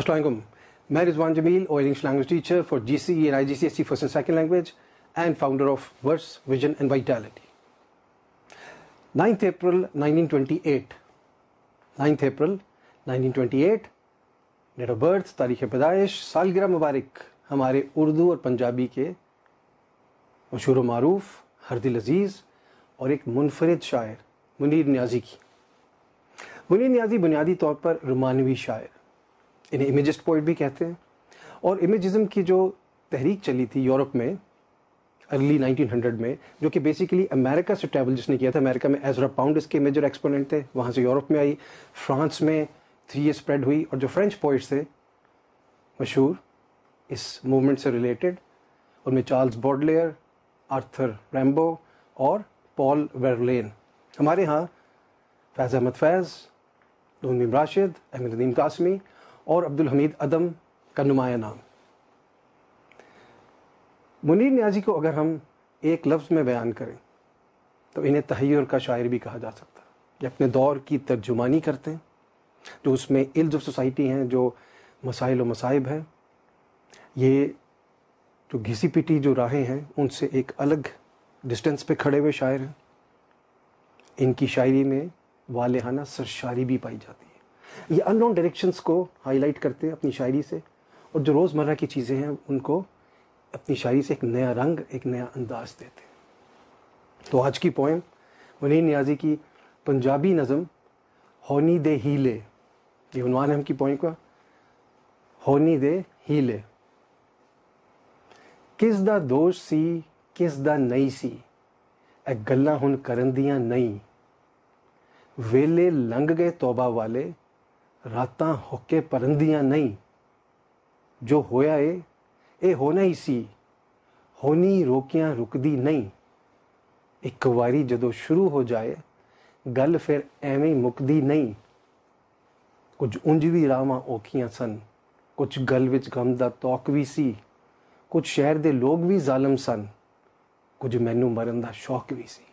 Assalamualaikum. मैं रिजवान जमील और English language teacher for G C and I G C S C first and second language and founder of verse vision and vitality ninth April 1928 ninth April 1928 date of birth तारीख पैदाइश सालगिरह मुबारक हमारे उर्दू और पंजाबी के मशहूर मरूफ हरदिल अजीज़ और एक मुनफरद शायर मुनीर न्याजी की मुनीर न्याजी बुनियादी तौर पर रुमानवी शायर इन्हें इमेजिस्ट पोइट भी कहते हैं और इमेजिज्म की जो तहरीक चली थी यूरोप में अर्ली 1900 में जो कि बेसिकली अमेरिका से ट्रैवल जिसने किया था अमेरिका में एजरा पाउंड इसके मेजर एक्सपोनेंट थे वहाँ से यूरोप में आई फ्रांस में थ्री ये स्प्रेड हुई और जो फ्रेंच पोइट्स थे मशहूर इस मूवमेंट से रिलेटेड उनमें चार्ल्स बॉडलेयर आर्थर रैम्बो और पॉल वर्लेन हमारे यहाँ फैज़ अहमद फैज़ नून राशिद अहमदीन कासमी और अब्दुल हमीद अदम का नुमाया नाम मुनीर न्याजी को अगर हम एक लफ्ज़ में बयान करें तो इन्हें तहैर का शायर भी कहा जा सकता है ये अपने दौर की तर्जुमानी करते हैं जो उसमें इल्ज सोसाइटी हैं जो मसाइल व मसाइब हैं ये जो घिसी पिटी जो राहें हैं उनसे एक अलग डिस्टेंस पे खड़े हुए शायर हैं इनकी शायरी में वालहाना सरशारी भी पाई जाती है ये अननोन डायरेक्शंस को हाईलाइट करते हैं अपनी शायरी से और जो रोज़मर्रा की चीज़ें हैं उनको अपनी शायरी से एक नया रंग एक नया अंदाज देते हैं तो आज की पोएम मुनीर न्याजी की पंजाबी नज़म होनी दे हीले ये उनवान है हमकी पोएम का होनी दे हीले किस दा दोष सी किस दा ਨਹੀਂ सी ए गल्ला हुन करन ਦੀਆਂ ਨਹੀਂ वेले लंग गए तौबा वाले ਰਾਤਾਂ ਹੋਕੇ ਪਰੰਦੀਆਂ ਨਹੀਂ ਜੋ ਹੋਇਆ ਏ ਇਹ ਹੋਣਾ ਹੀ ਸੀ ਹੋਣੀ ਰੋਕਿਆਂ ਰੁਕਦੀ ਨਹੀਂ ਇੱਕ ਵਾਰੀ ਜਦੋਂ ਸ਼ੁਰੂ ਹੋ ਜਾਏ ਗੱਲ ਫਿਰ ਐਵੇਂ ਹੀ ਮੁਕਦੀ ਨਹੀਂ ਕੁਝ ਉਂਝ ਵੀ ਰਾਵਾਂ ਔਖੀਆਂ ਸਨ ਕੁਝ ਗੱਲ ਵਿੱਚ ਗਮ ਦਾ ਤੌਕ ਵੀ ਸੀ ਕੁਝ ਸ਼ਹਿਰ ਦੇ ਲੋਕ ਵੀ ਜ਼ਾਲਮ ਸਨ ਕੁਝ ਮੈਨੂੰ ਮਰਨ ਦਾ ਸ਼ੌਕ ਵੀ ਸੀ